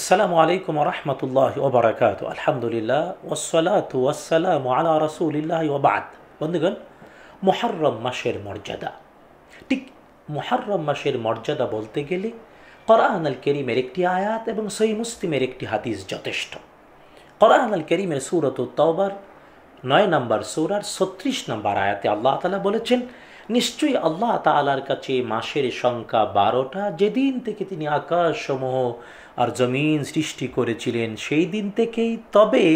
আসসালামু আলাইকুম রহমতুল্লাহ ওবরাকাত আলহামদুলিল্লাহ ওসলাত ওয়াসালাম আলা রসুলিল্লাহ ওবাদ বন্ধুগণ মোহারম মাসের মর্যাদা ঠিক মোহারম মাসের মর্যাদা বলতে গেলে কোরআন আল করিমের একটি আয়াত এবং সই মুসলিমের একটি হাদিস যথেষ্ট কোরআন আল করিমের সুরত তওবার নয় নম্বর সৌরার ছত্রিশ নম্বর আয়াতে আল্লাহ তালা বলেছেন নিশ্চয়ই আল্লাহ তালার কাছে মাসের সংখ্যা বারোটা যেদিন থেকে তিনি আকাশ সমূহ আর জমিন সৃষ্টি করেছিলেন সেই দিন থেকেই তবে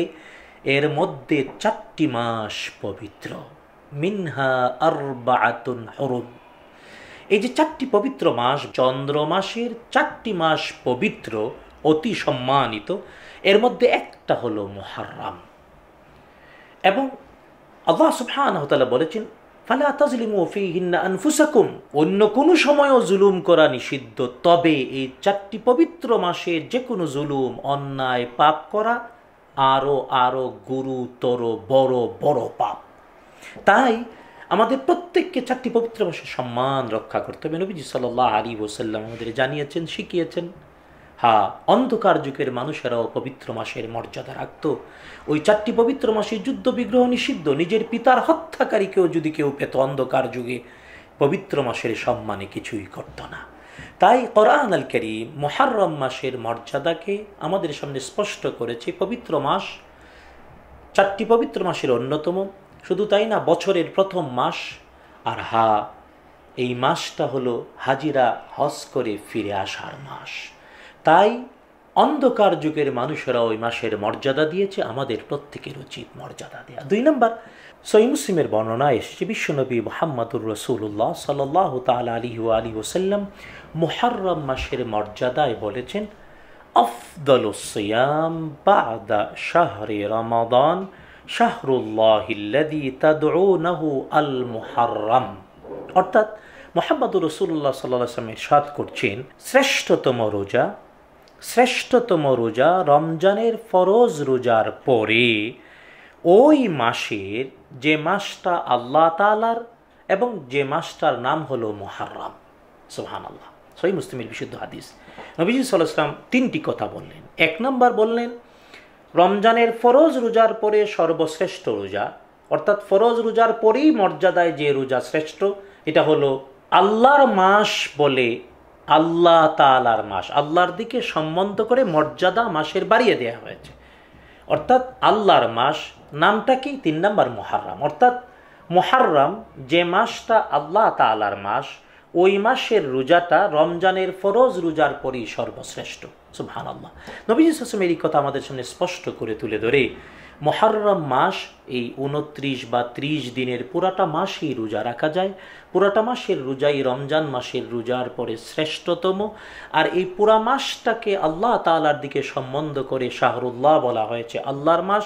এর মধ্যে চারটি মাস পবিত্র মিনহা আরবাতুন হরুদ এই যে চারটি পবিত্র মাস চন্দ্র মাসের চারটি মাস পবিত্র অতি সম্মানিত এর মধ্যে একটা হলো মহারাম এবং আল্লাহ সুফান বলেছেন ফালা তাজলিমু ফিহিন্না আনফুসাকুম অন্য কোনো সময়ও জুলুম করা নিষিদ্ধ তবে এই চারটি পবিত্র মাসে যে কোনো জুলুম অন্যায় পাপ করা আরও আরও গুরুতর বড় বড় পাপ তাই আমাদের প্রত্যেককে চারটি পবিত্র মাসের সম্মান রক্ষা করতে হবে নবীজি সাল্লাহ আলী ওসাল্লাম আমাদের জানিয়েছেন শিখিয়েছেন হা অন্ধকার যুগের মানুষেরাও পবিত্র মাসের মর্যাদা রাখত ওই চারটি পবিত্র মাসে যুদ্ধ বিগ্রহ নিষিদ্ধ নিজের পিতার হত্যাকারীকেও যদি কেউ পেত অন্ধকার যুগে পবিত্র মাসের সম্মানে কিছুই করত না তাই কোরআন আল করিম মহারম মাসের মর্যাদাকে আমাদের সামনে স্পষ্ট করেছে পবিত্র মাস চারটি পবিত্র মাসের অন্যতম শুধু তাই না বছরের প্রথম মাস আর হা এই মাসটা হলো হাজিরা হজ করে ফিরে আসার মাস তাই অন্ধকার যুগের মানুষেরা ওই মাসের মর্যাদা দিয়েছে আমাদের প্রত্যেকের উচিত মর্যাদা দেয়া দুই নম্বর সই মুসলিমের বর্ণনা এসেছে বিশ্বনবী মোহাম্মদুর রসুল্লাহ সাল্লাহ তাল আলী আলী ওসাল্লাম মোহারম মাসের মর্যাদায় বলেছেন أفضل الصيام بعد شهر رمضان شهر الله নাহু আল المحرم অর্থাৎ মোহাম্মদুর রসুল্লাহ সাল্লাহ সাল্লাম ইরশাদ করছেন শ্রেষ্ঠতম রোজা শ্রেষ্ঠতম রোজা রমজানের ফরজ রোজার পরে ওই মাসের যে মাসটা আল্লাহ তালার এবং যে মাসটার নাম হল মহারম সোহান আল্লাহ সহি মুসলিমের বিশুদ্ধ হাদিস নবীজি সাল্লাম তিনটি কথা বললেন এক নম্বর বললেন রমজানের ফরজ রোজার পরে সর্বশ্রেষ্ঠ রোজা অর্থাৎ ফরজ রোজার পরেই মর্যাদায় যে রোজা শ্রেষ্ঠ এটা হলো আল্লাহর মাস বলে আল্লাহ তালার মাস আল্লাহর দিকে সম্বন্ধ করে মর্যাদা মাসের বাড়িয়ে দেওয়া হয়েছে অর্থাৎ আল্লাহর মাস নামটা কি তিন নম্বর মহারাম অর্থাৎ মহারাম যে মাসটা আল্লাহ তালার মাস ওই মাসের রোজাটা রমজানের ফরজ রোজার পরই সর্বশ্রেষ্ঠ সুহান আল্লাহ নবীজ হাসমের এই কথা আমাদের সামনে স্পষ্ট করে তুলে ধরে মহারম মাস এই উনত্রিশ বা ত্রিশ দিনের পুরাটা মাসই রোজা রাখা যায় পুরাটা মাসের রোজাই রমজান মাসের রোজার পরে শ্রেষ্ঠতম আর এই পুরা মাসটাকে আল্লাহ তালার দিকে সম্বন্ধ করে শাহরুল্লাহ বলা হয়েছে আল্লাহর মাস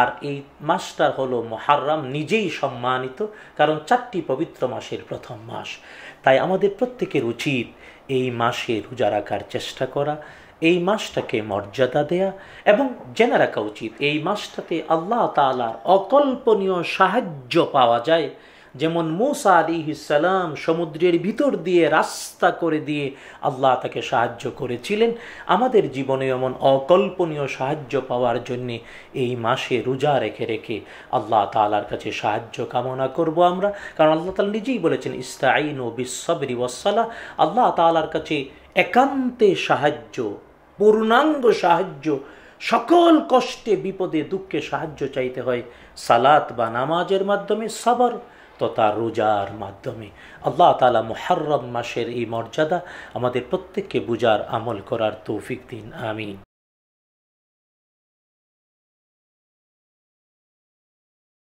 আর এই মাসটা হলো মহারম নিজেই সম্মানিত কারণ চারটি পবিত্র মাসের প্রথম মাস তাই আমাদের প্রত্যেকের উচিত এই মাসে রোজা রাখার চেষ্টা করা এই মাসটাকে মর্যাদা দেয়া এবং জেনে রাখা উচিত এই মাসটাতে আল্লাহ তালার অকল্পনীয় সাহায্য পাওয়া যায় যেমন মুসা আলি ইসালাম সমুদ্রের ভিতর দিয়ে রাস্তা করে দিয়ে আল্লাহ তাকে সাহায্য করেছিলেন আমাদের জীবনে এমন অকল্পনীয় সাহায্য পাওয়ার জন্যে এই মাসে রোজা রেখে রেখে আল্লাহ তালার কাছে সাহায্য কামনা করব আমরা কারণ আল্লাহ তালা নিজেই বলেছেন ইস্তাইন ও বিশ্ববরি ওসালা আল্লাহ তালার কাছে একান্তে সাহায্য পূর্ণাঙ্গ সাহায্য সকল কষ্টে বিপদে দুঃখে সাহায্য চাইতে হয় সালাত বা নামাজের মাধ্যমে সবার তথা রোজার মাধ্যমে আল্লাহ তালা মোহারম মাসের এই মর্যাদা আমাদের প্রত্যেককে বুজার আমল করার তৌফিক দিন আমিন